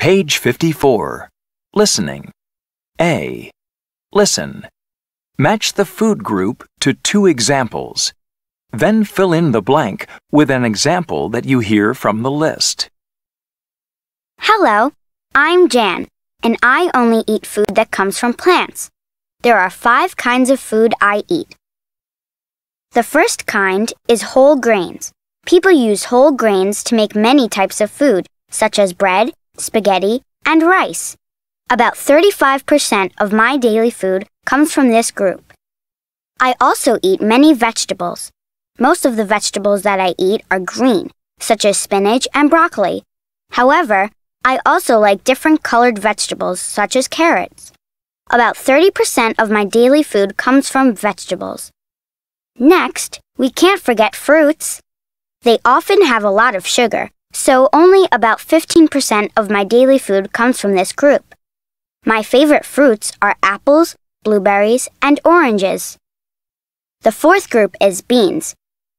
Page 54. Listening. A. Listen. Match the food group to two examples. Then fill in the blank with an example that you hear from the list. Hello, I'm Jan, and I only eat food that comes from plants. There are five kinds of food I eat. The first kind is whole grains. People use whole grains to make many types of food, such as bread, spaghetti, and rice. About 35% of my daily food comes from this group. I also eat many vegetables. Most of the vegetables that I eat are green, such as spinach and broccoli. However, I also like different colored vegetables, such as carrots. About 30% of my daily food comes from vegetables. Next, we can't forget fruits. They often have a lot of sugar, so only about 15% of my daily food comes from this group. My favorite fruits are apples, blueberries, and oranges. The fourth group is beans.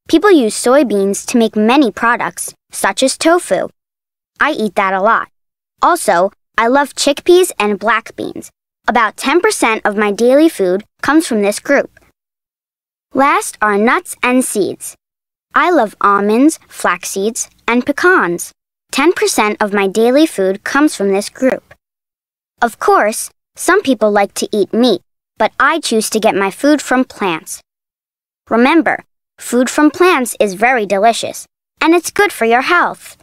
People use soybeans to make many products, such as tofu. I eat that a lot. Also, I love chickpeas and black beans. About 10% of my daily food comes from this group. Last are nuts and seeds. I love almonds, flax seeds, and pecans. 10% of my daily food comes from this group. Of course, some people like to eat meat, but I choose to get my food from plants. Remember, food from plants is very delicious, and it's good for your health.